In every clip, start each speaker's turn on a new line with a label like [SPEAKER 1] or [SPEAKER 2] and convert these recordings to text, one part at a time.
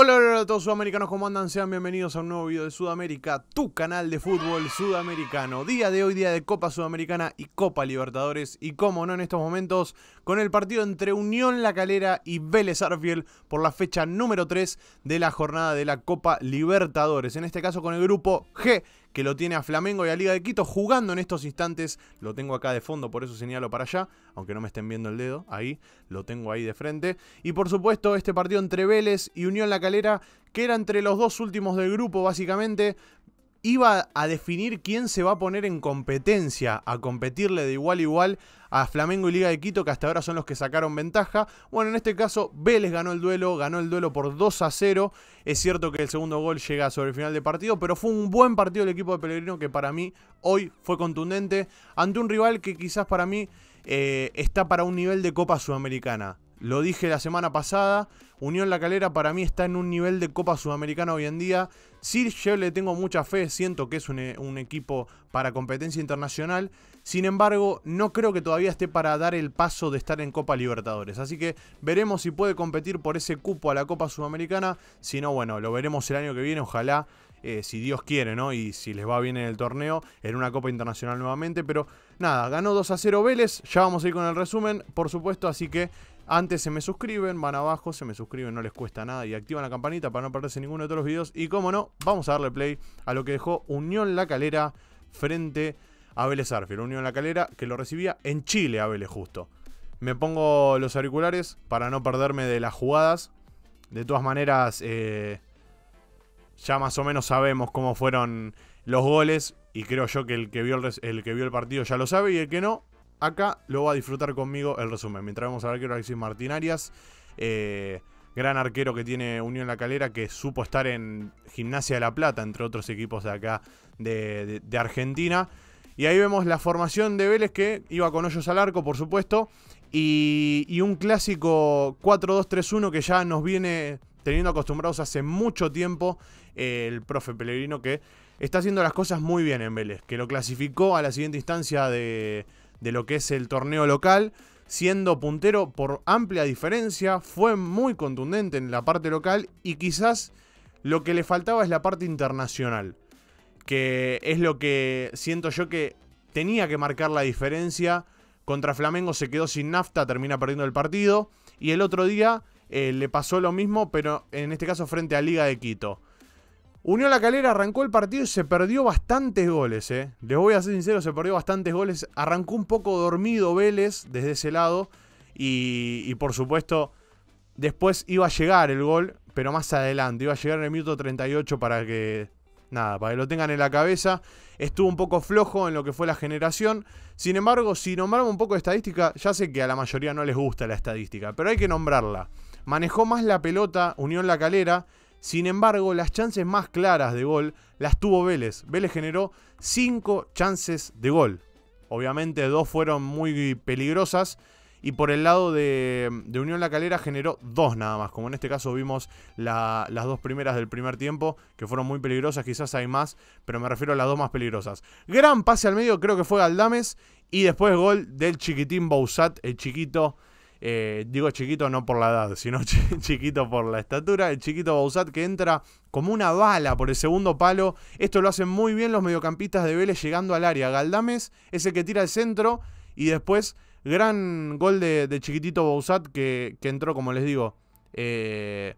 [SPEAKER 1] Hola, hola, a todos sudamericanos, ¿cómo andan? Sean bienvenidos a un nuevo video de Sudamérica, tu canal de fútbol sudamericano. Día de hoy, día de Copa Sudamericana y Copa Libertadores. Y cómo no en estos momentos, con el partido entre Unión La Calera y Vélez Arfiel por la fecha número 3 de la jornada de la Copa Libertadores. En este caso con el grupo G que lo tiene a Flamengo y a Liga de Quito jugando en estos instantes. Lo tengo acá de fondo, por eso señalo para allá, aunque no me estén viendo el dedo, ahí lo tengo ahí de frente. Y por supuesto este partido entre Vélez y Unión La Calera, que era entre los dos últimos del grupo básicamente, iba a definir quién se va a poner en competencia, a competirle de igual a igual a Flamengo y Liga de Quito, que hasta ahora son los que sacaron ventaja. Bueno, en este caso, Vélez ganó el duelo, ganó el duelo por 2 a 0. Es cierto que el segundo gol llega sobre el final de partido, pero fue un buen partido del equipo de Pellegrino que para mí hoy fue contundente ante un rival que quizás para mí eh, está para un nivel de Copa Sudamericana. Lo dije la semana pasada, Unión La Calera para mí está en un nivel de Copa Sudamericana hoy en día. Sí, yo le tengo mucha fe, siento que es eh, un, equipo para competencia internacional. Sin embargo, no creo que todavía esté para dar el paso de estar en Copa Libertadores. Así que veremos si puede competir por ese cupo a la Copa Sudamericana. Si no, bueno, lo veremos el año que viene, ojalá. Eh, si Dios quiere, ¿no? Y si les va bien en el torneo, en una Copa Internacional nuevamente. Pero nada, ganó 2 a 0 Vélez. Ya vamos a ir con el resumen, por supuesto. Así que antes se me suscriben, van abajo, se me suscriben, no les cuesta nada y activan la campanita para no perderse ninguno de todos los videos. Y como no, vamos a darle play a lo que dejó Unión La Calera frente a Vélez Arfield. Unión La Calera que lo recibía en Chile a Vélez justo. Me pongo los auriculares para no perderme de las jugadas. De todas maneras, eh, ya más o menos sabemos cómo fueron los goles. Y creo yo que el que vio el, el que vio el partido ya lo sabe y el que no, acá lo va a disfrutar conmigo el resumen. Mientras vemos al arquero Alexis Martín Arias, eh, gran arquero que tiene Unión La Calera, que supo estar en Gimnasia de La Plata, entre otros equipos de acá de, Argentina. Y ahí vemos la formación de Vélez que iba con hoyos al arco, por supuesto. Y, un clásico 4-2-3-1 que ya nos viene teniendo acostumbrados hace mucho tiempo eh, el profe Pellegrino que está haciendo las cosas muy bien en Vélez, que lo clasificó a la siguiente instancia de, de lo que es el torneo local, siendo puntero por amplia diferencia, fue muy contundente en la parte local y quizás lo que le faltaba es la parte internacional, que es lo que siento yo que tenía que marcar la diferencia. Contra Flamengo se quedó sin nafta, termina perdiendo el partido. Y el otro día eh, le pasó lo mismo, pero en este caso frente a Liga de Quito. Unión La Calera arrancó el partido y se perdió bastantes goles. Eh. Les voy a ser sincero, se perdió bastantes goles. Arrancó un poco dormido Vélez desde ese lado. Y, por supuesto, después iba a llegar el gol, pero más adelante. Iba a llegar en el minuto 38 para que nada, para que lo tengan en la cabeza. Estuvo un poco flojo en lo que fue la generación. Sin embargo, si nombramos un poco de estadística, ya sé que a la mayoría no les gusta la estadística, pero hay que nombrarla. Manejó más la pelota Unión La Calera, sin embargo, las chances más claras de gol las tuvo Vélez. Vélez generó 5 chances de gol. Obviamente dos fueron muy peligrosas. Y por el lado de, Unión La Calera generó dos nada más. Como en este caso vimos las dos primeras del primer tiempo, que fueron muy peligrosas. Quizás hay más, pero me refiero a las dos más peligrosas. Gran pase al medio, creo que fue Galdames. Y después gol del chiquitín Bouzat, el chiquito eh, digo chiquito no por la edad, sino chiquito por la estatura. El chiquito Bausat que entra como una bala por el segundo palo. Esto lo hacen muy bien los mediocampistas de Vélez llegando al área. Galdames es el que tira el centro y después gran gol de, chiquitito Bausat que, entró, como les digo, eh,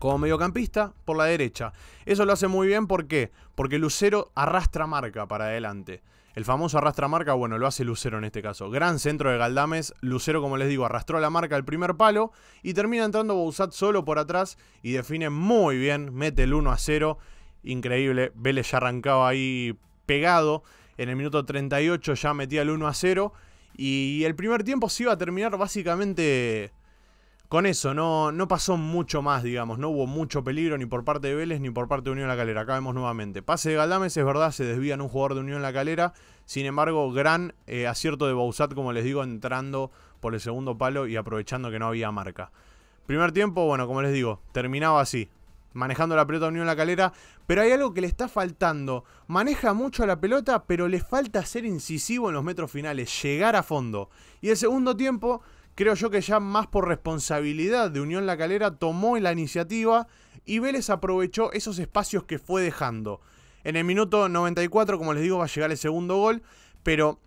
[SPEAKER 1] como mediocampista por la derecha. Eso lo hace muy bien, ¿por qué? Porque Lucero arrastra marca para adelante. El famoso arrastra marca, bueno, lo hace Lucero en este caso. Gran centro de Galdames. Lucero, como les digo, arrastró la marca al primer palo y termina entrando Bouzat solo por atrás y define muy bien. Mete el 1 a 0. Increíble. Vélez ya arrancaba ahí pegado. En el minuto 38 ya metía el 1 a 0. Y el primer tiempo se iba a terminar básicamente con eso, no, no pasó mucho más, digamos. No hubo mucho peligro ni por parte de Vélez ni por parte de Unión La Calera. Acá vemos nuevamente. Pase de Galdames, es verdad, se desvían un jugador de Unión La Calera. Sin embargo, gran eh, acierto de Bausat, como les digo, entrando por el segundo palo y aprovechando que no había marca. Primer tiempo, bueno, como les digo, terminaba así. Manejando la pelota Unión La Calera. Pero hay algo que le está faltando. Maneja mucho la pelota, pero le falta ser incisivo en los metros finales, llegar a fondo. Y el segundo tiempo Creo yo que ya más por responsabilidad de Unión La Calera tomó la iniciativa y Vélez aprovechó esos espacios que fue dejando. En el minuto 94, como les digo, va a llegar el segundo gol, pero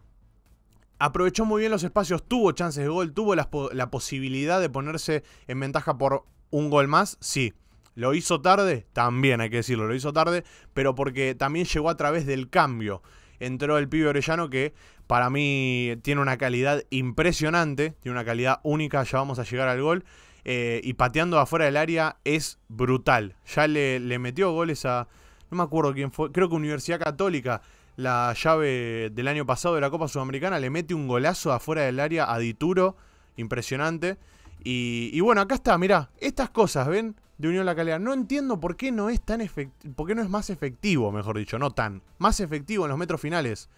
[SPEAKER 1] aprovechó muy bien los espacios, tuvo chances de gol, tuvo la, posibilidad de ponerse en ventaja por un gol más, sí. Lo hizo tarde, también hay que decirlo, lo hizo tarde, pero porque también llegó a través del cambio entró el pibe Orellano que para mí tiene una calidad impresionante, tiene una calidad única, ya vamos a llegar al gol. Eh, y pateando afuera del área es brutal. Ya le, metió goles a, no me acuerdo quién fue, creo que Universidad Católica, la llave del año pasado de la Copa Sudamericana, le mete un golazo afuera del área a Dituro, impresionante. Y, y bueno, acá está, mirá, estas cosas, ¿ven? de Unión La calidad. No entiendo por qué no es tan efectivo, por qué no es más efectivo, mejor dicho, no tan, más efectivo en los metros finales.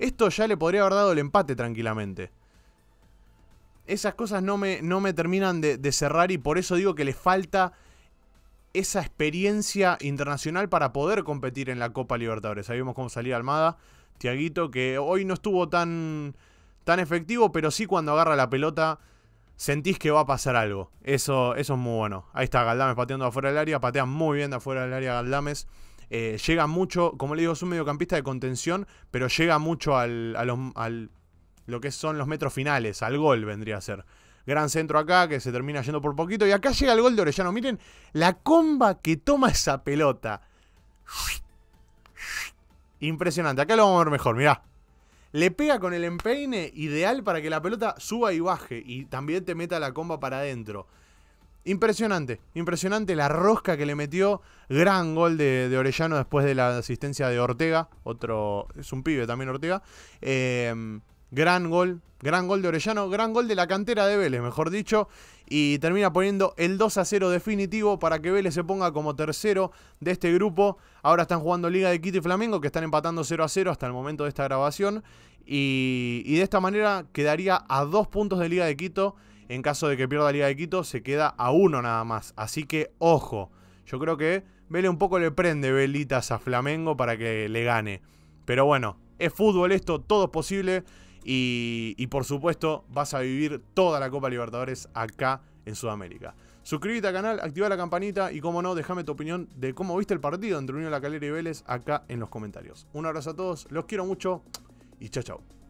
[SPEAKER 1] Esto ya le podría haber dado el empate tranquilamente. Esas cosas no me, no me terminan de, cerrar y por eso digo que le falta esa experiencia internacional para poder competir en la Copa Libertadores. Ahí cómo salía Almada, Tiaguito, que hoy no estuvo tan, tan efectivo, pero sí cuando agarra la pelota sentís que va a pasar algo. Eso, eso es muy bueno. Ahí está Galdames pateando de afuera del área, patea muy bien de afuera del área Galdames. Eh, llega mucho, como le digo, es un mediocampista de contención, pero llega mucho al, a lo que son los metros finales, al gol vendría a ser. Gran centro acá que se termina yendo por poquito. Y acá llega el gol de Orellano. Miren la comba que toma esa pelota. Impresionante. Acá lo vamos a ver mejor, mirá le pega con el empeine ideal para que la pelota suba y baje y también te meta la comba para adentro. Impresionante, impresionante la rosca que le metió. Gran gol de, Orellano después de la asistencia de Ortega. Otro, es un pibe también Ortega. Eh, Gran gol, gran gol de Orellano, gran gol de la cantera de Vélez, mejor dicho, y termina poniendo el 2 a 0 definitivo para que Vélez se ponga como tercero de este grupo. Ahora están jugando Liga de Quito y Flamengo, que están empatando 0 a 0 hasta el momento de esta grabación, y, de esta manera quedaría a dos puntos de Liga de Quito. En caso de que pierda Liga de Quito, se queda a uno nada más. Así que ojo, yo creo que Vélez un poco le prende velitas a Flamengo para que le gane. Pero bueno, es fútbol esto, todo es posible. Y, por supuesto, vas a vivir toda la Copa Libertadores acá en Sudamérica. Suscríbete al canal, activa la campanita y, como no, déjame tu opinión de cómo viste el partido entre Unión La Calera y Vélez acá en los comentarios. Un abrazo a todos, los quiero mucho y chao chao.